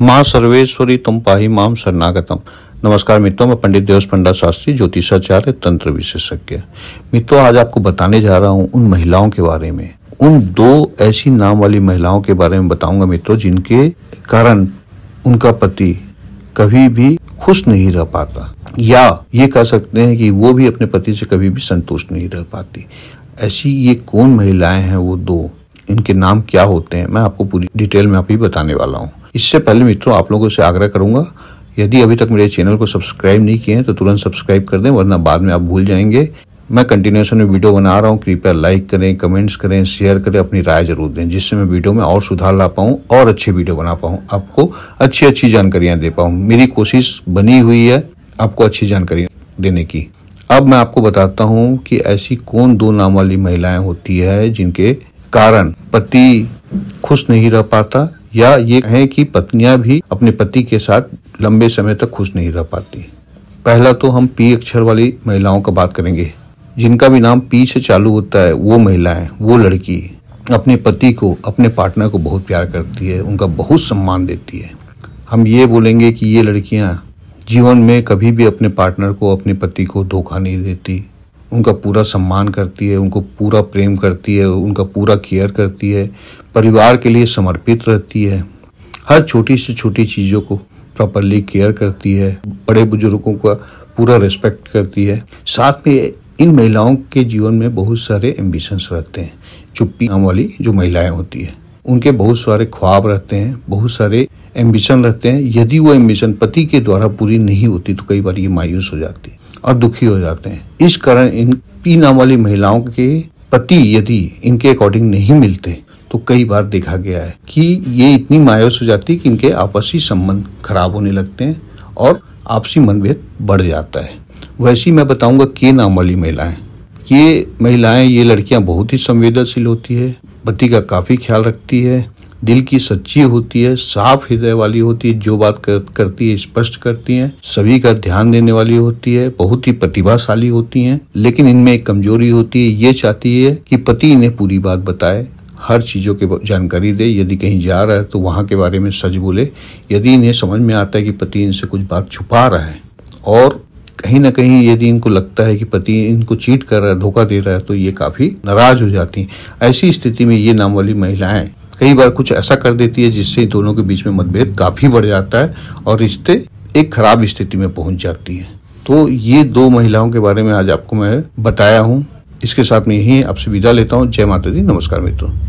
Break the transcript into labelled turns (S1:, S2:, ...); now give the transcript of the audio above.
S1: माँ सर्वेश्वरी तुम पाही माम शरणागतम नमस्कार मित्रों मैं पंडित देवस पंडा शास्त्री ज्योतिषाचार्य तंत्र विशेषज्ञ मित्रों आज आपको बताने जा रहा हूँ उन महिलाओं के बारे में उन दो ऐसी नाम वाली महिलाओं के बारे में बताऊंगा मित्रों जिनके कारण उनका पति कभी भी खुश नहीं रह पाता या ये कह सकते हैं कि वो भी अपने पति से कभी भी संतुष्ट नहीं रह पाती ऐसी ये कौन महिलाएं हैं वो दो इनके नाम क्या होते हैं मैं आपको पूरी डिटेल में आप ही बताने वाला हूँ इससे पहले मित्रों आप लोगों से आग्रह करूंगा यदि अभी तक मेरे चैनल को सब्सक्राइब नहीं किए हैं तो तुरंत सब्सक्राइब कर दें वरना बाद में आप भूल जाएंगे मैं कंटिन्यूएशन में वीडियो बना रहा हूँ कृपया लाइक करें कमेंट्स करें शेयर करें अपनी राय जरूर दें जिससे मैं वीडियो में और सुधार ला पाऊँ और अच्छे वीडियो बना पाऊँ आपको अच्छी अच्छी जानकारियाँ दे पाऊँ मेरी कोशिश बनी हुई है आपको अच्छी जानकारी देने की अब मैं आपको बताता हूँ कि ऐसी कौन दो नाम वाली महिलाएं होती है जिनके कारण पति खुश नहीं रह पाता या ये कहें कि पत्नियां भी अपने पति के साथ लंबे समय तक खुश नहीं रह पाती पहला तो हम पी अक्षर वाली महिलाओं का बात करेंगे जिनका भी नाम पी से चालू होता है वो महिलाएं वो लड़की अपने पति को अपने पार्टनर को बहुत प्यार करती है उनका बहुत सम्मान देती है हम ये बोलेंगे कि ये लड़कियां जीवन में कभी भी अपने पार्टनर को अपने पति को धोखा नहीं देती उनका पूरा सम्मान करती है उनको पूरा प्रेम करती है उनका पूरा केयर करती है परिवार के लिए समर्पित रहती है हर छोटी से छोटी चीज़ों को प्रॉपरली केयर करती है बड़े बुजुर्गों का पूरा रिस्पेक्ट करती है साथ में इन महिलाओं के जीवन में बहुत सारे एम्बिशंस रहते हैं चुप्पी आम नाम वाली जो महिलाएं होती है उनके बहुत सारे ख्वाब रहते हैं बहुत सारे एम्बिशन रहते हैं यदि वो एम्बिशन पति के द्वारा पूरी नहीं होती तो कई बार ये मायूस हो जाती है और दुखी हो जाते हैं इस कारण इन पी नाम वाली महिलाओं के पति यदि इनके अकॉर्डिंग नहीं मिलते तो कई बार देखा गया है कि ये इतनी मायूस हो जाती है कि इनके आपसी संबंध खराब होने लगते हैं और आपसी मनभेद बढ़ जाता है वैसी मैं बताऊंगा के नाम वाली महिलाएं ये महिलाएं ये लड़कियां बहुत ही संवेदनशील होती है पति का काफ़ी ख्याल रखती है दिल की सच्ची होती है साफ हृदय वाली होती है जो बात कर, करती है स्पष्ट करती है सभी का ध्यान देने वाली होती है बहुत ही प्रतिभाशाली होती है लेकिन इनमें एक कमजोरी होती है ये चाहती है कि पति इन्हें पूरी बात बताए हर चीज़ों के जानकारी दे यदि कहीं जा रहा है तो वहाँ के बारे में सच बोले यदि इन्हें समझ में आता है कि पति इनसे कुछ बात छुपा रहा है और कहीं ना कहीं यदि इनको लगता है कि पति इनको चीट कर रहा है धोखा दे रहा है तो ये काफ़ी नाराज हो जाती हैं ऐसी स्थिति में ये नाम वाली महिलाएं कई बार कुछ ऐसा कर देती है जिससे दोनों के बीच में मतभेद काफ़ी बढ़ जाता है और रिश्ते एक खराब स्थिति में पहुंच जाती है तो ये दो महिलाओं के बारे में आज आपको मैं बताया हूँ इसके साथ में यही आपसे विदा लेता हूँ जय माता दी नमस्कार मित्रों